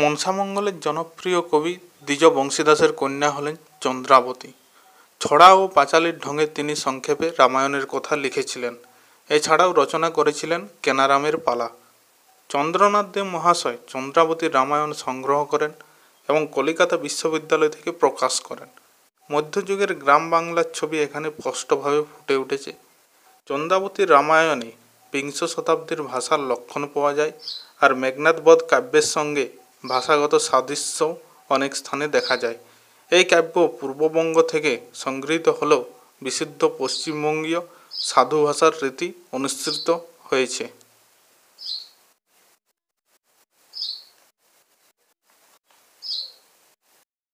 মনসামঙ্গলের জনপ্রিয় কবি দ্বিজ বংশীদাসের কন্যা হলেন চন্দ্রাবতী ছড়া ও পাঁচালির ঢঙে তিনি সংক্ষেপে রামায়ণের কথা লিখেছিলেন এছাড়াও রচনা করেছিলেন কেনারামের পালা চন্দ্রনাথ দেব মহাশয় চন্দ্রাবতীর রামায়ণ সংগ্রহ করেন এবং কলিকাতা বিশ্ববিদ্যালয় থেকে প্রকাশ করেন মধ্যযুগের গ্রাম বাংলার ছবি এখানে স্পষ্টভাবে ফুটে উঠেছে চন্দ্রাবতী রামায়ণে বিংশ শতাব্দীর ভাষার লক্ষণ পাওয়া যায় আর মেঘনাথবধ কাব্যের সঙ্গে ভাষাগত সাদৃশ্য অনেক স্থানে দেখা যায় এই কাব্য পূর্ববঙ্গ থেকে সংগৃহীত হলেও বিশুদ্ধ পশ্চিমবঙ্গীয় সাধু ভাষার রীতি অনুসৃত হয়েছে